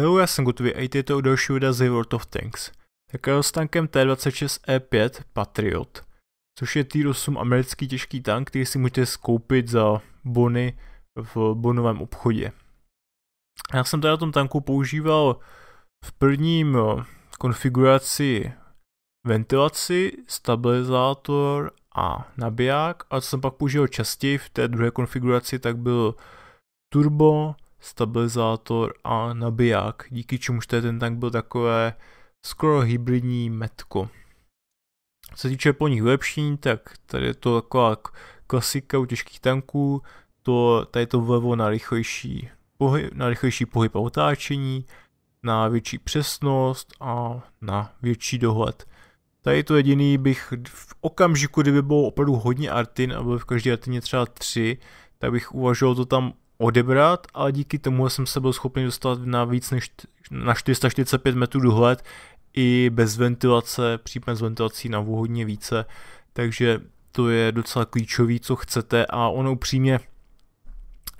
jsem Sengutovi a i u další videa z World of Tanks. Také tankem T-26E5 Patriot, což je t 8 americký těžký tank, který si můžete skoupit za bony v bonovém obchodě. Já jsem tady na tom tanku používal v prvním konfiguraci ventilaci, stabilizátor a nabiják a co jsem pak použil častěji v té druhé konfiguraci, tak byl turbo, stabilizátor a nabiják, díky čemuž ten tank byl takové skoro hybridní metko. Co se týče po nich vylepšení, tak tady je to taková klasika u těžkých tanků, to, tady to vlevo na rychlejší pohyb, na rychlejší pohyb a otáčení, na větší přesnost a na větší dohled. Tady to jediný bych v okamžiku, kdyby bylo opravdu hodně artin a byl v každé artině třeba tři, tak bych uvažoval to tam odebrat, ale díky tomu jsem se byl schopný dostat na víc než na 445 metrů dohled i bez ventilace, případně s ventilací na hodně více, takže to je docela klíčový, co chcete a ono upřímně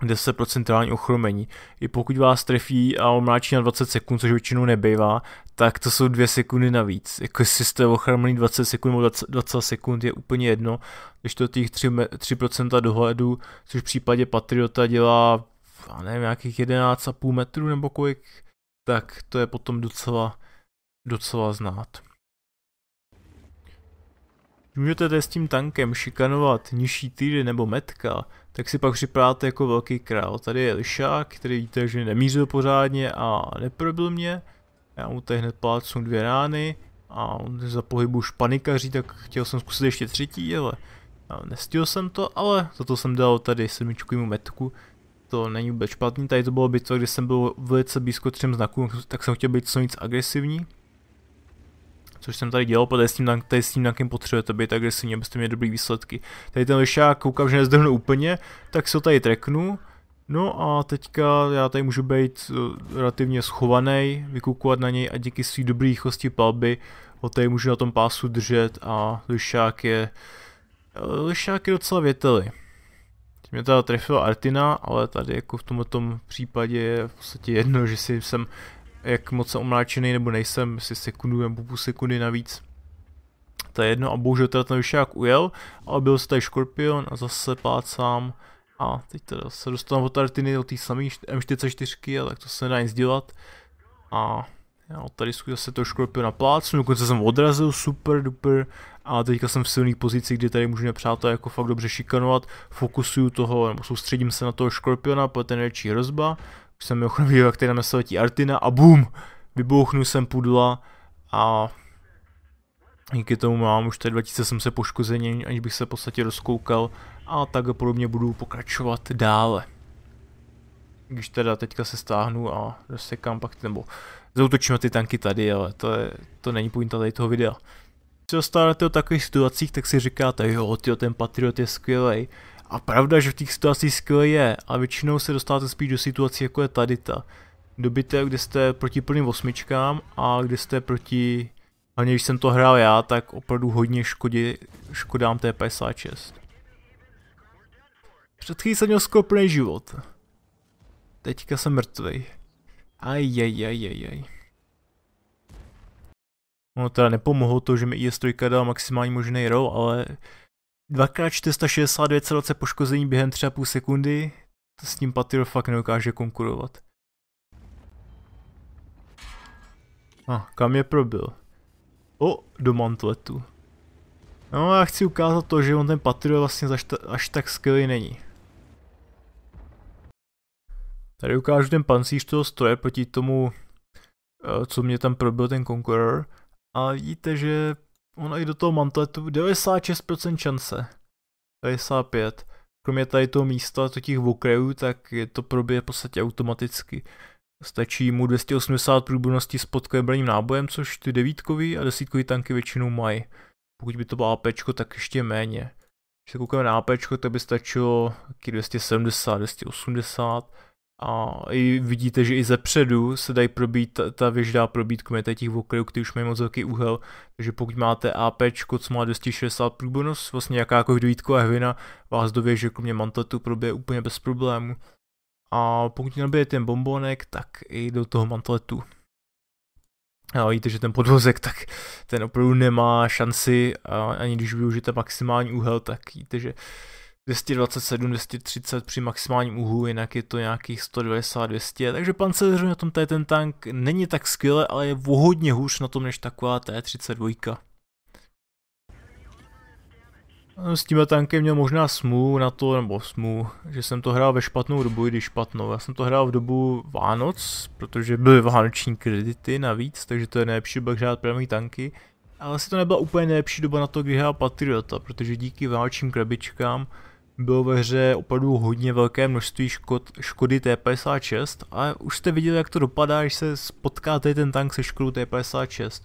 10% ochromení. I pokud vás trefí a omláčí na 20 sekund, což většinou nebývá, tak to jsou 2 sekundy navíc. Jako jestli jste ochromený 20 sekund nebo 20, sekund je úplně jedno, když to těch 3, 3% dohledu, což v případě Patriota dělá já nevím, nějakých 11,5 metrů nebo kolik, tak to je potom docela, docela znát můžete s tím tankem šikanovat nižší týdy nebo metka, tak si pak připadáte jako velký král. Tady je lišák, který víte, že nemířil pořádně a neprobil mě. Já mu tady hned plácnu dvě rány a on za pohybu už panikaří, tak chtěl jsem zkusit ještě třetí, ale nestihl jsem to, ale za to jsem dal tady sedmičkovýmu metku. To není vůbec špatný, tady to bylo bitva, kde jsem byl velice blízko třem znakům, tak jsem chtěl být co nic agresivní což jsem tady dělal, protože s tím, tady s tím nějakým potřebujete být agresivní, abyste měli dobrý výsledky. Tady ten lišák, koukám, že nezdrhnu úplně, tak se ho tady treknu. No a teďka já tady můžu být eh, relativně schovaný, vykukovat na něj a díky své dobré rychlosti palby ho tady můžu na tom pásu držet a lišák je, eh, lišák je docela věteli. Mě teda trefila Artina, ale tady jako v tomto případě je v podstatě jedno, že si jsem jak moc jsem omláčený nebo nejsem, si sekundu nebo půl sekundy navíc. To je jedno a bohužel teda ten vyšák ujel, ale byl se tady škorpion a zase plácám a teď teda se dostanu od tartiny ty té samé M44, ale tak to se nedá nic dělat. A já tady se to škorpiona plácnu, dokonce jsem odrazil, super duper. A teďka jsem v silné pozici, kdy tady můžu nepřátel jako fakt dobře šikanovat. Fokusuju toho, nebo soustředím se na toho škorpiona, protože ten je hrozba jsem mimochodem viděl, jak tady na mě Artina a bum, vybouchnu jsem pudla a díky tomu mám už tady 2700 poškození, aniž bych se v podstatě rozkoukal a tak podobně budu pokračovat dále. Když teda teďka se stáhnu a rozsekám pak, nebo zautočím ty tanky tady, ale to, je, to není pointa tady toho videa. Když se dostáváte o takových situacích, tak si říkáte, jo, tyjo, ten Patriot je skvělý a pravda, že v těch situacích skill je, a většinou se dostáváte spíš do situací, jako je tady ta. Dobíte, kde jste proti plným osmičkám a kde jste proti, hlavně když jsem to hrál já, tak opravdu hodně škodě, škodám té 56. Před chvílí jsem měl skoro život. Teďka jsem mrtvej. Ajajajajaj. No teda nepomohlo to, že mi IS3 dal maximální možný roll, ale 2x462 poškození během 3,5 sekundy, to s tím Patiro fakt neukáže konkurovat. A, ah, kam je probil? O, do mantletu. No a já chci ukázat to, že on ten Patiro vlastně až tak skvělý není. Tady ukážu ten pancíř toho stroje proti tomu, eh, co mě tam probil ten konkuror. A vidíte, že ono i do toho mantletu 96% šance. 95. Kromě tady toho místa, to těch okrajů, tak je to proběje v podstatě automaticky. Stačí mu 280 průborností s podklebrným nábojem, což ty devítkový a desítkový tanky většinou mají. Pokud by to bylo AP, tak ještě méně. Když se koukáme na AP, tak by stačilo taky 270, 280, a i vidíte, že i ze předu se dají probít, ta, ta věž dá probít kometa těch okrejů, který už mají moc velký úhel. Takže pokud máte AP, co má 260 průbonus, vlastně jakákoliv dojítková hvina vás do věže kromě mantletu probije úplně bez problému. A pokud nabije ten bombonek, tak i do toho mantletu. A vidíte, že ten podvozek, tak ten opravdu nemá šanci, a ani když využijete maximální úhel, tak vidíte, že 227, 230 při maximálním úhlu, jinak je to nějakých 190, 200, takže pancéř na tom té ten tank není tak skvěle, ale je o hůř na tom než taková T32. No, s tím tankem měl možná smů na to, nebo smů, že jsem to hrál ve špatnou dobu, i když špatnou. Já jsem to hrál v dobu Vánoc, protože byly vánoční kredity navíc, takže to je nejlepší doba hrát první tanky. Ale asi to nebyla úplně nejlepší doba na to, kdy hrál Patriota, protože díky vánočním krabičkám bylo ve hře opravdu hodně velké množství škod, škody T56 a už jste viděli, jak to dopadá, když se spotkáte ten tank se škodou T56.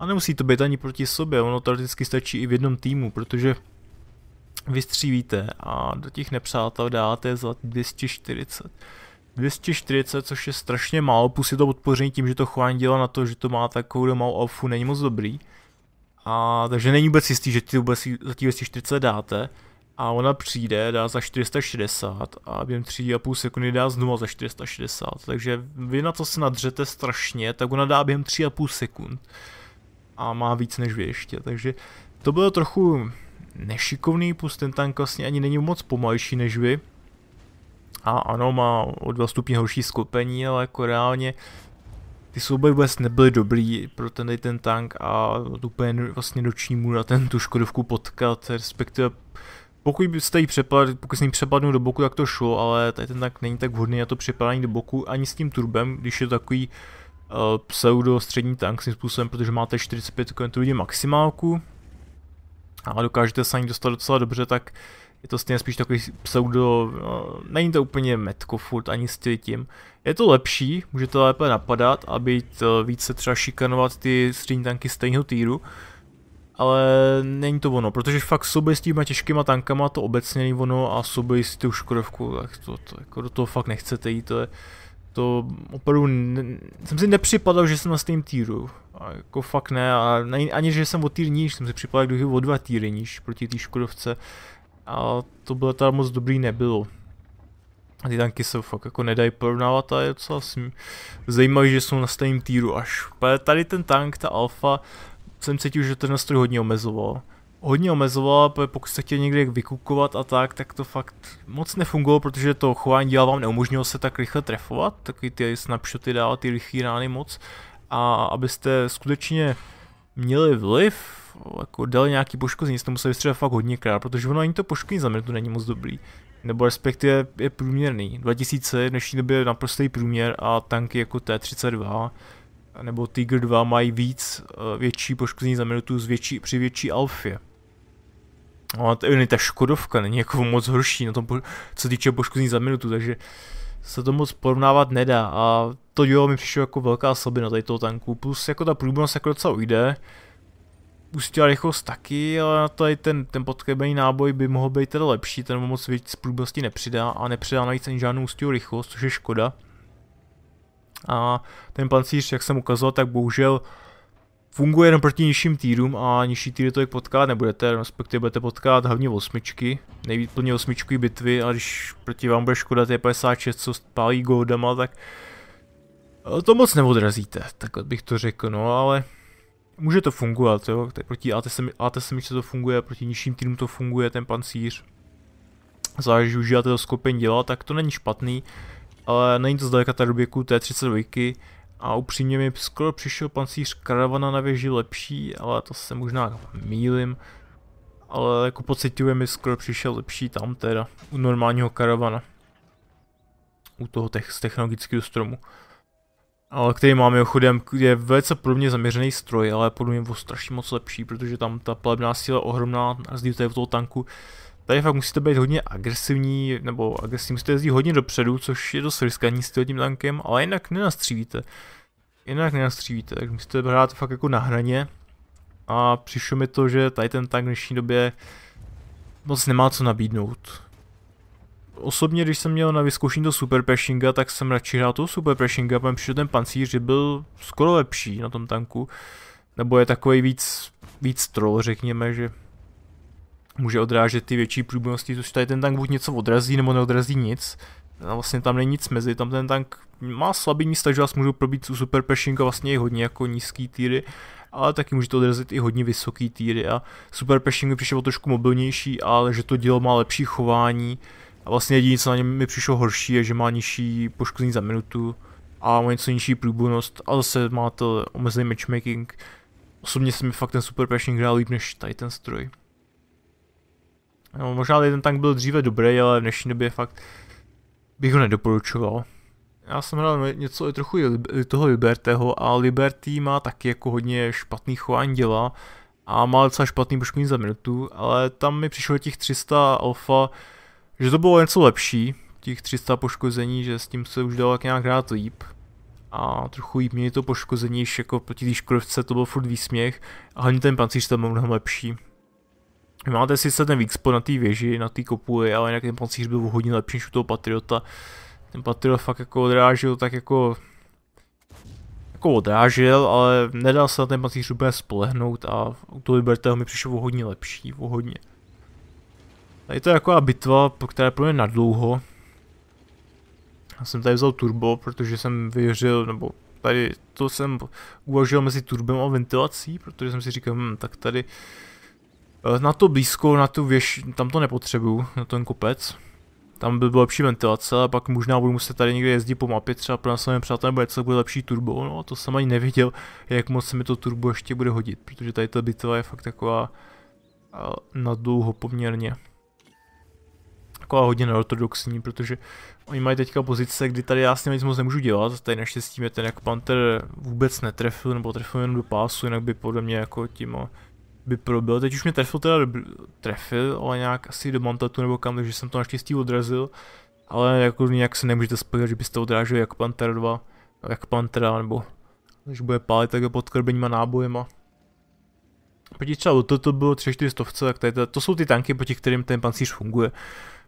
A nemusí to být ani proti sobě, ono teoreticky stačí i v jednom týmu, protože vystřívíte a do těch nepřátel dáte za 240. 240, což je strašně málo, plus je to podpoření tím, že to chování dělá na to, že to má takovou malou alfu, není moc dobrý. A takže není vůbec jistý, že ty vůbec za 240 dáte a ona přijde, dá za 460 a během 3,5 sekundy dá znovu za 460. Takže vy na co se nadřete strašně, tak ona dá během 3,5 sekund a má víc než vy ještě. Takže to bylo trochu nešikovný, plus ten tank vlastně ani není moc pomalší než vy. A ano, má o 2 stupně horší sklopení, ale jako reálně ty souboje vůbec nebyly dobrý pro ten, ten tank a úplně vlastně noční mu na ten tu Škodovku potkat, respektive pokud byste jí přepad, pokud jsem jí přepadnu do boku, tak to šlo, ale tady ten tak není tak vhodný na to přepadání do boku ani s tím turbem, když je to takový uh, pseudo střední tank svým způsobem, protože máte 45 km maximálku a dokážete se ani dostat docela dobře, tak je to stejně spíš takový pseudo, uh, není to úplně metko furt ani s tím. Je to lepší, můžete lépe napadat a být uh, více třeba šikanovat ty střední tanky stejného týru, ale není to ono, protože fakt souboj s těma těžkýma tankama to obecně není ono a souboj s tou škodovkou, tak to, to jako do toho fakt nechcete jít, to je, to opravdu ne, jsem si nepřipadal, že jsem na stejném týru. A jako fakt ne, a ne, ani že jsem o týr níž, jsem si připadal, kdo o dva týry níž proti té Škodovce. A to bylo tam moc dobrý nebylo. A ty tanky se fakt jako nedají porovnávat a je docela sm... zajímavý, že jsou na stejném týru až. Tady ten tank, ta Alfa, jsem cítil, že ten nástroj hodně omezoval. Hodně omezoval, pokud se chtěl někde vykukovat a tak, tak to fakt moc nefungovalo, protože to chování dělal vám neumožnilo se tak rychle trefovat, taky ty snapshoty dál, ty rychlé rány moc. A abyste skutečně měli vliv, jako dali nějaký poškození, jste museli vystřelit fakt hodně krát, protože ono ani to poškození za minutu není moc dobrý. Nebo respektive je průměrný. 2000 v dnešní době je naprostý průměr a tanky jako T32 nebo Tiger 2 mají víc, eh, větší poškození za minutu z větší, při větší alfě. No a je ta Škodovka není jako moc horší na tom, co týče poškození za minutu, takže se to moc porovnávat nedá a to dělo mi přišlo jako velká slabina tady toho tanku, plus jako ta průbnost jako docela ujde, pustila rychlost taky, ale tady ten, ten podkrebený náboj by mohl být teda lepší, ten moc víc z nepřidá a nepřidá navíc ani žádnou ústěho rychlost, což je škoda. A ten pancíř, jak jsem ukazoval, tak bohužel funguje jenom proti nižším týrům a nižší týry to jak potkat nebudete, respektive budete potkat hlavně osmičky, nejvíc plně osmičkový bitvy a když proti vám bude škoda T56, co spálí goldama, tak to moc neodrazíte, tak bych to řekl, no ale může to fungovat, jo, proti AT7 to funguje, proti nižším týmům to funguje, ten pancíř, záleží, užíváte to skupin dělat, tak to není špatný, ale není to zdaleka ta doběku T32 a upřímně mi skoro přišel pancíř karavana na věži lepší, ale to se možná mýlim, ale jako pocituje mi skoro přišel lepší tam teda, u normálního karavana. U toho te z technologického stromu. Ale který máme ochodem, je velice podobně zaměřený stroj, ale podle mě strašně moc lepší, protože tam ta palebná síla ohromná, ohromná, rozdíl tady v toho tanku, Tady fakt musíte být hodně agresivní, nebo agresivní musíte jezdit hodně dopředu, což je dost riskantní s tím tankem, ale jinak nenastřívíte. Jinak nenastřívíte, tak musíte hrát fakt jako na hraně. A přišlo mi to, že tady ten tank v dnešní době moc nemá co nabídnout. Osobně, když jsem měl na vyzkoušení to Super Preshinga, tak jsem radši hrál toho Super Preshinga, protože přišel ten pancíř, že byl skoro lepší na tom tanku. Nebo je takový víc, víc troll, řekněme, že může odrážet ty větší průběžnosti, což tady ten tank buď něco odrazí, nebo neodrazí nic. A vlastně tam není nic mezi, tam ten tank má slabý místa, že vás můžou probít u Super Pershinga vlastně i hodně jako nízký týry, ale taky může to odrazit i hodně vysoký týry a Super Pershing mi přišel trošku mobilnější, ale že to dílo má lepší chování a vlastně jediné, co na něm mi přišlo horší, je, že má nižší poškození za minutu a má něco nižší průbojnost a zase má to omezený matchmaking. Osobně se mi fakt ten Super Pershing hrál líp než tady ten stroj. No, možná tady ten tank byl dříve dobrý, ale v dnešní době fakt bych ho nedoporučoval. Já jsem hrál no, něco i trochu toho Libertého a Liberty má taky jako hodně špatný chování děla a má docela špatný poškození za minutu, ale tam mi přišlo těch 300 alfa, že to bylo něco lepší, těch 300 poškození, že s tím se už dalo nějak hrát líp a trochu líp měli to poškození, jako proti té škodovce to byl furt výsměch a hlavně ten pancíř tam byl mnohem lepší, Máte sice ten výkspo na té věži, na té kopuli, ale jinak ten pancíř byl hodně lepší než u toho Patriota. Ten Patriot fakt jako odrážil tak jako... Jako odrážil, ale nedal se na ten pancíř úplně spolehnout a u toho Libertého mi přišel hodně lepší, hodně. Tady to je taková bitva, po které pro mě nadlouho. Já jsem tady vzal turbo, protože jsem věřil, nebo tady to jsem uvažoval mezi turbem a ventilací, protože jsem si říkal, hm, tak tady Eh, na to blízko, na tu věž, tam to nepotřebuju, na ten kopec. Tam by byla lepší ventilace a pak možná budu muset tady někde jezdit po mapě, třeba pro samé přátelé nebo něco bude lepší turbo, no to jsem ani nevěděl, jak moc se mi to turbo ještě bude hodit, protože tady ta bitva je fakt taková na dlouho poměrně. Taková hodně neortodoxní, protože oni mají teďka pozice, kdy tady já s nimi nic moc nemůžu dělat, tady naštěstí mě ten jako panter vůbec netrefil, nebo trefil jenom do pásu, jinak by podle mě jako tím by probil. Teď už mě trefil teda, trefil, ale nějak asi do mantatu nebo kam, takže jsem to naštěstí odrazil. Ale jako nějak se nemůžete spojit, že byste odrážili jako Panther 2, jako Pantera, nebo když bude pálit, tak pod krbeníma nábojema. Proti třeba to, to bylo stovce, tak tady, to jsou ty tanky, proti kterým ten pancíř funguje.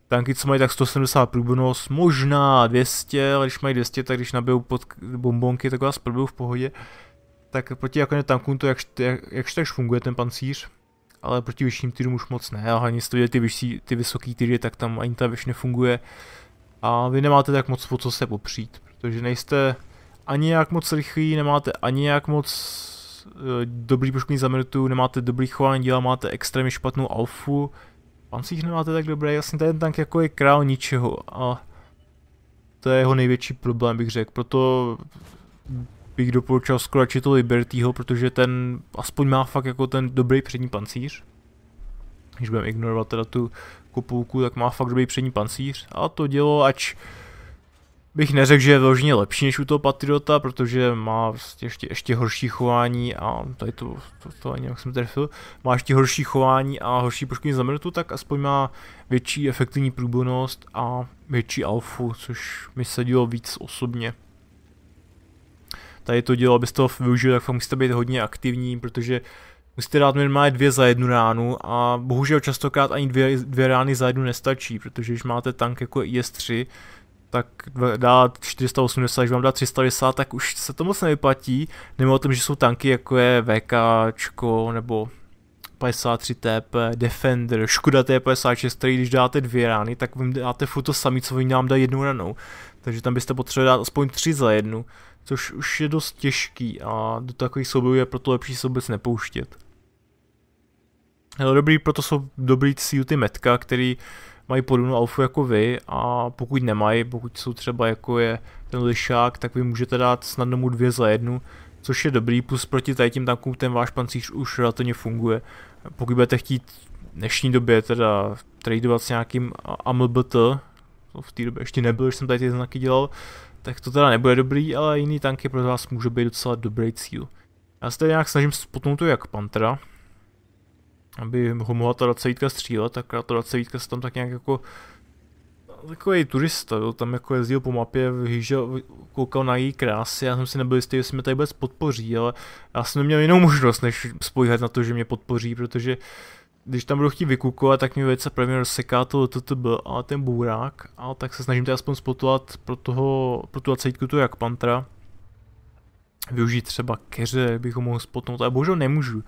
Tanky, co mají tak 170 průbnost, možná 200, ale když mají 200, tak když nabijou pod bombonky, tak vás probijou v pohodě. Uh, tak proti jako tankům to jakž, jak, jakž takž funguje ten pancíř, ale proti vyšším týrům už moc ne, a hlavně jste ty, vyšší, ty vysoký týry, tak tam ani ta věž nefunguje. A vy nemáte tak moc po co se popřít, protože nejste ani jak moc rychlí, nemáte ani jak moc e, dobrý poškodní za minutu, nemáte dobrý chování díla, máte extrémně špatnou alfu, Pancíř nemáte tak dobré, jasně ten tank jako je král ničeho a to je jeho největší problém bych řekl, proto bych doporučil skoro to Libertyho, protože ten aspoň má fakt jako ten dobrý přední pancíř. Když budeme ignorovat teda tu kopulku, tak má fakt dobrý přední pancíř. A to dělo, ač bych neřekl, že je vložně lepší než u toho Patriota, protože má prostě ještě, ještě horší chování a tady to, to, to ani jak jsem trefil, má ještě horší chování a horší poškození za minutu, tak aspoň má větší efektivní průbojnost a větší alfu, což mi dělo víc osobně tady to dělo, abyste to využili, tak fakt musíte být hodně aktivní, protože musíte dát minimálně dvě za jednu ránu a bohužel častokrát ani dvě, dvě rány za jednu nestačí, protože když máte tank jako IS-3, tak dá 480, když vám dá 390, tak už se to moc nevyplatí. Nemá o tom, že jsou tanky jako je čko nebo 53 TP, Defender, Škoda T56, který když dáte dvě rány, tak vy dáte furt to samý, co vy nám dá jednou ranou. Takže tam byste potřebovali dát aspoň tři za jednu což už je dost těžký a do takových soubojů je proto lepší se vůbec nepouštět. Ale dobrý, proto jsou dobrý cíl ty metka, který mají podobnou alfu jako vy a pokud nemají, pokud jsou třeba jako je ten lišák, tak vy můžete dát snadno mu dvě za jednu, což je dobrý, plus proti tady tím tankům ten váš pancíř už relativně funguje. Pokud budete chtít v dnešní době teda tradovat s nějakým AMLBT, v té době ještě nebyl, že jsem tady ty znaky dělal, tak to teda nebude dobrý, ale jiný tanky pro vás může být docela dobrý cíl. Já se tady nějak snažím spotnout to jak Pantra, aby ho mohla ta 20 střílet, tak ta 20 se tam tak nějak jako takový turista, jo, tam jako jezdil po mapě, vyhýžel, koukal na její krásy, já jsem si nebyl jistý, jestli mě tady vůbec podpoří, ale já jsem neměl jinou možnost, než spojit na to, že mě podpoří, protože uh, když tam budu chtít vykukovat, tak mi velice pravděpodobně rozseká to TTB a ten bůrák, a tak se snažím tady aspoň spotovat pro toho, pro tu acejtku tu jak pantra. Využít třeba keře, bych ho mohl spotnout, ale bohužel nemůžu.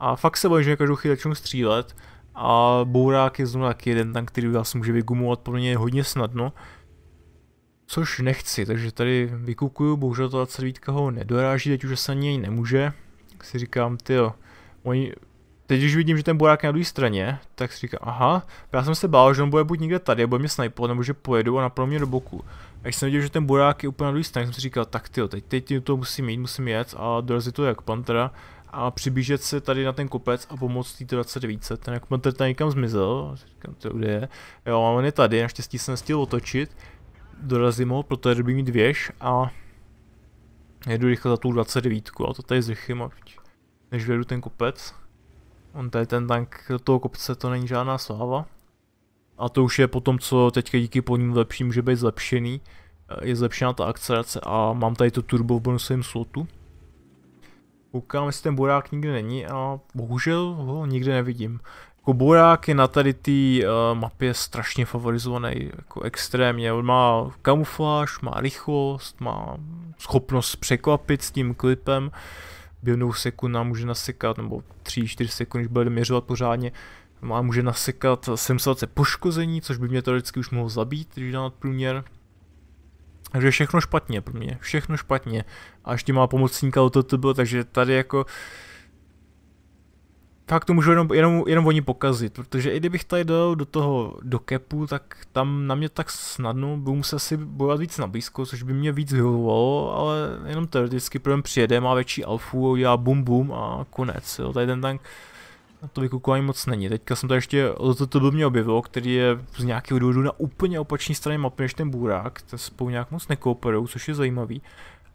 A fakt se bojím, že mě každou chvíli začnu střílet. A bourák je znovu taky jeden tank, který vás může vygumovat pro mě hodně snadno. Což nechci, takže tady vykukuju, bohužel ta servítka ho nedoráží, teď už se ani nemůže. Tak si říkám, ty oni Teď, když vidím, že ten burák je na druhé straně, tak si říkám, aha, já jsem se bál, že on bude buď někde tady, bude mě snajpovat, nebo že pojedu a napadnou mě do boku. A když jsem viděl, že ten burák je úplně na druhé straně, jsem si říkal, tak ty, teď, teď to musím jít, musím jet a dorazit to jak pantera a přibížet se tady na ten kopec a pomoct tý 29. Ten jak pantera tam někam zmizel, říkám, to kde je. Jo, on je tady, naštěstí jsem nestihl otočit, dorazím ho, protože by mít věž a jedu rychle za tu 29, a to tady zrychlím, než vedu ten kopec. On tady ten tank do toho kopce, to není žádná sláva. A to už je potom, co teďka díky ním lepším může být zlepšený. Eh, je zlepšená ta akcelerace a mám tady to turbo v bonusovém slotu. Koukám, jestli ten borák nikde není a bohužel ho nikde nevidím. Jako borák je na tady té uh, eh, mapě strašně favorizovaný, jako extrémně. On má kamufláž, má rychlost, má schopnost překvapit s tím klipem. Uh, během sekund nám může nasekat, nebo 3-4 sekund, když bude měřovat pořádně, a může nasekat 720 poškození, což by mě to vždycky už mohlo zabít, když dá průměr. Takže všechno špatně pro mě, všechno špatně. A ještě má pomocníka to bylo, takže tady jako fakt to můžu jenom, jenom, jenom oni pokazit, protože i kdybych tady dal do toho, do kepu, tak tam na mě tak snadno budu muset si bojovat víc na blízko, což by mě víc vyhovovalo, ale jenom teoreticky problém přijede, má větší alfu, já bum bum a konec, jo, tady ten tank na to vykukování moc není. Teďka jsem tady ještě to byl mě objevilo, který je z nějakého důvodu na úplně opačné straně mapy než ten Burák, ten spolu nějak moc nekooperují, což je zajímavý.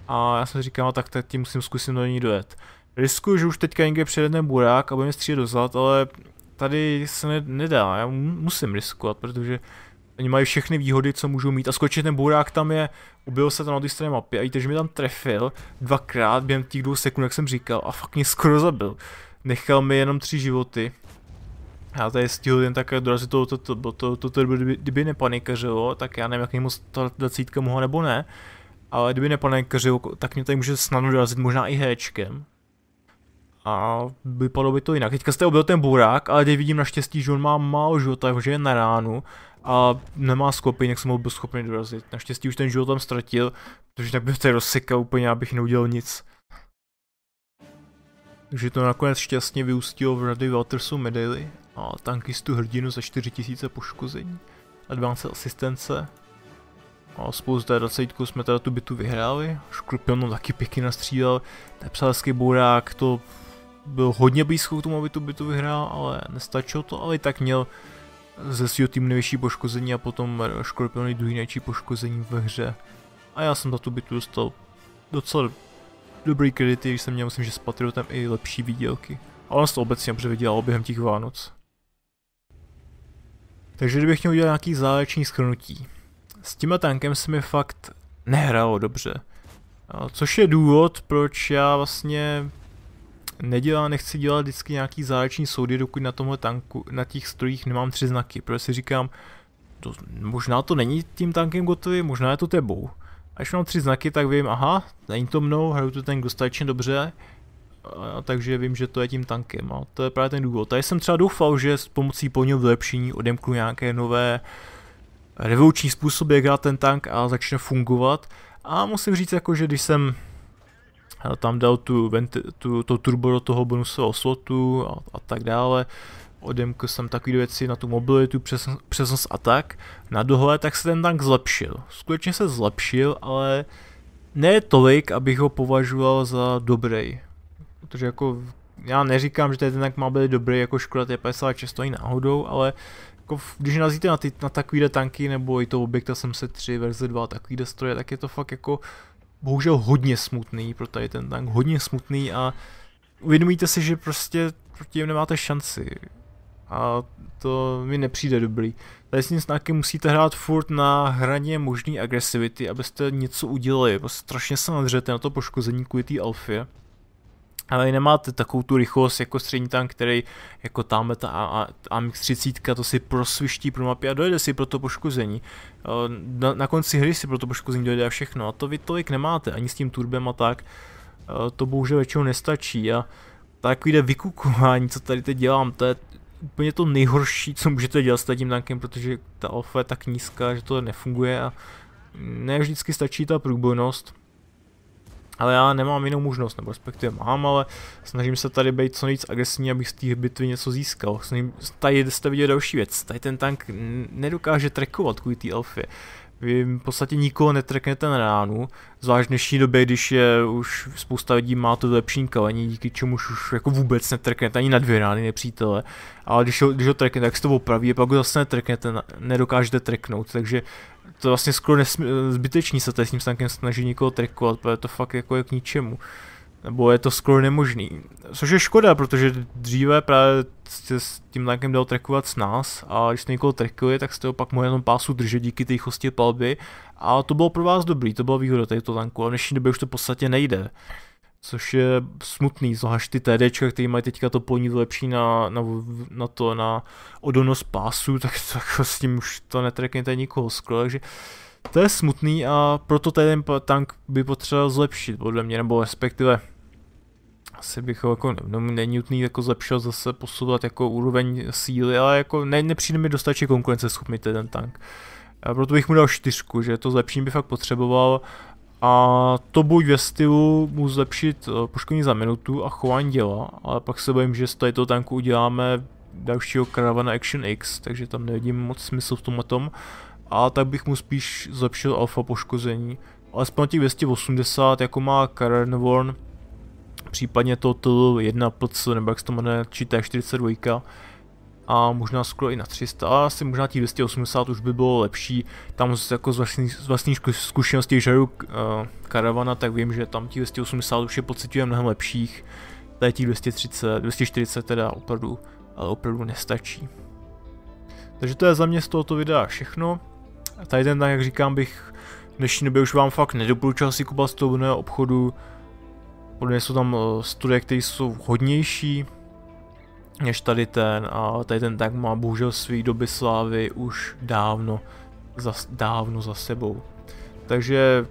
A já jsem říkal, no, tak tím musím zkusit do ní dojet. Riskuju, že už teďka někde přijedne burák a budeme střílet dozad, ale tady se ne, nedá, já musím riskovat, protože oni mají všechny výhody, co můžou mít a skočit ten burák tam je, ubil se tam na té straně mapy a víte, že mě tam trefil dvakrát během těch dvou sekund, jak jsem říkal a fakt mě skoro zabil. Nechal mi jenom tři životy. Já tady stihl jen tak dorazit to, to, to, to, to, to, to kdyby, kdyby nepanikařilo, tak já nevím, jak moc ta dvacítka mohla nebo ne. Ale kdyby nepanikařilo, tak mě tady může snadno dorazit možná i Hčkem a vypadalo by to jinak. Teďka jste objel ten burák, ale teď vidím naštěstí, že on má málo života, takže je na ránu a nemá skopy, jak jsem ho byl schopný dorazit. Naštěstí už ten život tam ztratil, protože tak bych to rozsekal úplně, abych neudělal nic. Takže to nakonec šťastně vyústilo v Rady Waltersu medaily a tankistu hrdinu za 4000 poškození, advance asistence. A spolu s D20 jsme teda tu bitu vyhráli, Škorpion taky pěkně nastřídal, ten bourák, to byl hodně blízko k tomu, aby tu bitu vyhrál, ale nestačilo to, ale i tak měl ze svého týmu největší poškození a potom Škorpion druhý nejčí poškození ve hře. A já jsem za tu bitu dostal docela dobrý kredity, když jsem měl, myslím, že s Patriotem i lepší výdělky. Ale on se to obecně dobře vydělal během těch Vánoc. Takže kdybych měl udělat nějaký záleční schrnutí. S tím tankem se mi fakt nehrálo dobře. Což je důvod, proč já vlastně nedělá, nechci dělat vždycky nějaký záleční soudy, dokud na tomhle tanku, na těch strojích nemám tři znaky, protože si říkám, to, možná to není tím tankem gotový, možná je to tebou. Až mám tři znaky, tak vím, aha, není to mnou, hraju to ten dostatečně dobře, a, takže vím, že to je tím tankem. A to je právě ten důvod. Tady jsem třeba doufal, že s pomocí plného vylepšení odemknu nějaké nové revoluční způsoby, jak hrát ten tank a začne fungovat. A musím říct, jako, že když jsem tam dal tu, tu, to turbo do toho bonusového slotu a, a tak dále. Odemkl jsem takové věci na tu mobilitu, přes, přesnost a tak. Na dohled tak se ten tank zlepšil. Skutečně se zlepšil, ale ne tolik, abych ho považoval za dobrý. Protože jako já neříkám, že ten tank má být dobrý, jako škoda T56 to náhodou, ale jako když nazíte na, ty, na takovýhle tanky nebo i to objekta SM3 verze 2 takovýhle stroje, tak je to fakt jako bohužel hodně smutný pro tady ten tank, hodně smutný a uvědomíte si, že prostě proti jim nemáte šanci. A to mi nepřijde dobrý. Tady s tím snáky musíte hrát furt na hraně možný agresivity, abyste něco udělali. Prostě strašně se nadřete na to poškození kvůli té alfie ale vy nemáte takovou tu rychlost jako střední tank, který jako tamhle ta AMX-30, to si prosviští pro mapy a dojde si pro to poškození. Na, na konci hry si pro to poškození dojde a všechno a to vy tolik nemáte, ani s tím turbem a tak. To bohužel většinou nestačí a takovýhle vykukování, co tady teď dělám, to je úplně to nejhorší, co můžete dělat s tím tankem, protože ta alfa je tak nízká, že to nefunguje a ne vždycky stačí ta průbojnost. Ale já nemám jinou možnost, nebo respektive mám, ale snažím se tady být co nejvíc agresivní, abych z té bitvy něco získal. Snažím, tady jste viděli další věc, tady ten tank nedokáže trekovat kvůli té elfy. Vy v podstatě nikoho netreknete na ránu, zvlášť v dnešní době, když je už spousta lidí má to lepší kalení, díky čemu už jako vůbec netreknete ani na dvě rány nepřítele, ale když ho, když ho treknete, tak se to opraví, a pak ho zase netreknete, nedokážete treknout, takže to vlastně skoro nesm- zbytečný se tady s tím stankem snaží někoho trikovat, protože to fakt jako je k ničemu. Nebo je to skoro nemožný. Což je škoda, protože dříve právě se s tím tankem dal trekovat s nás a když se někoho trekuje, tak jste ho pak mohli jenom pásu držet díky té chostě palby a to bylo pro vás dobrý, to byla výhoda tady to tanku, ale v dnešní době už to v podstatě nejde což je smutný, zvlášť ty TDčka, který mají teďka to plnit lepší na, na, na to, na odolnost pásu, tak, tak s tím už to netrekněte nikoho skoro, takže to je smutný a proto ten tank by potřeboval zlepšit, podle mě, nebo respektive asi bych ho jako, no, není nutný jako zlepšovat zase posouvat jako úroveň síly, ale jako ne, nepřijde mi dostatečně schopný ten tank. A proto bych mu dal čtyřku, že to zlepšení by fakt potřeboval a to buď ve stylu mu zlepšit eh, poškození za minutu a chování děla, ale pak se bojím, že z tady toho tanku uděláme dalšího karavana Action X, takže tam nevidím moc smysl v tomhle tom. A tak bych mu spíš zlepšil alfa poškození. z těch 280, jako má Caravan případně to TL1 PC, nebo jak se to jmenuje, či T42, a možná skoro i na 300, ale asi možná těch 280 už by bylo lepší. Tam z, jako z vlastní, z vlastní zkušenosti žaru uh, eh, karavana, tak vím, že tam těch 280 už je pocituje mnohem lepších. Tady těch 230, 240 teda opravdu, ale opravdu nestačí. Takže to je za mě z tohoto videa všechno. A tady ten, tak jak říkám, bych v dnešní době už vám fakt nedoporučil si kupovat z toho obchodu. Podle mě jsou tam eh, studie, které jsou hodnější, než tady ten a tady ten tank má bohužel svý doby slávy už dávno, za, dávno za sebou. Takže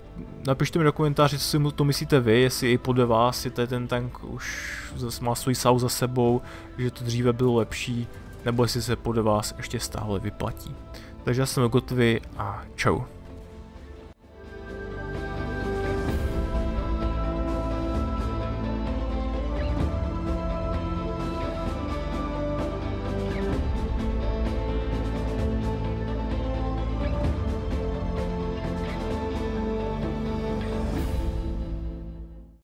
napište mi do komentáře, co si to myslíte vy, jestli i podle vás je tady ten tank už zase má svůj sau za sebou, že to dříve bylo lepší, nebo jestli se podle vás ještě stále vyplatí. Takže já jsem Gotvy a čau.